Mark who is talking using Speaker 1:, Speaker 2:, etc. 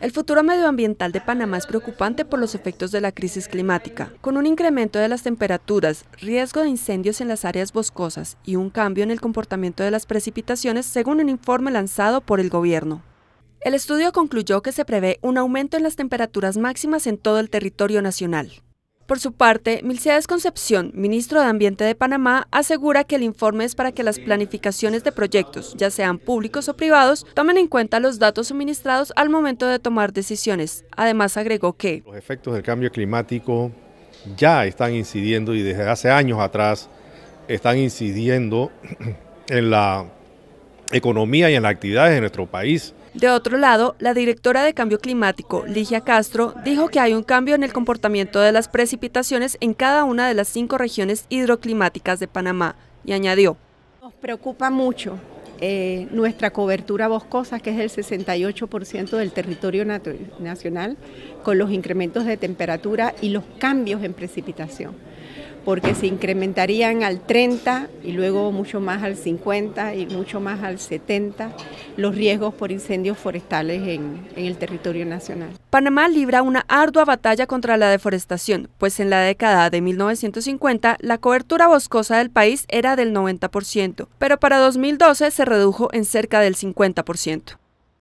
Speaker 1: El futuro medioambiental de Panamá es preocupante por los efectos de la crisis climática. Con un incremento de las temperaturas, riesgo de incendios en las áreas boscosas y un cambio en el comportamiento de las precipitaciones, según un informe lanzado por el gobierno. El estudio concluyó que se prevé un aumento en las temperaturas máximas en todo el territorio nacional. Por su parte, Milcedes Concepción, ministro de Ambiente de Panamá, asegura que el informe es para que las planificaciones de proyectos, ya sean públicos o privados, tomen en cuenta los datos suministrados al momento de tomar decisiones. Además, agregó que...
Speaker 2: Los efectos del cambio climático ya están incidiendo y desde hace años atrás están incidiendo en la economía y en las actividades de nuestro país.
Speaker 1: De otro lado, la directora de Cambio Climático, Ligia Castro, dijo que hay un cambio en el comportamiento de las precipitaciones en cada una de las cinco regiones hidroclimáticas de Panamá y añadió.
Speaker 3: Nos preocupa mucho eh, nuestra cobertura boscosa, que es el 68% del territorio nacional, con los incrementos de temperatura y los cambios en precipitación porque se incrementarían al 30 y luego mucho más al 50 y mucho más al 70 los riesgos por incendios forestales en, el territorio nacional.
Speaker 1: Panamá libra una ardua batalla contra la deforestación, pues en la década de 1950 la cobertura boscosa del país era del 90%, pero para 2012 se redujo en cerca del 50%.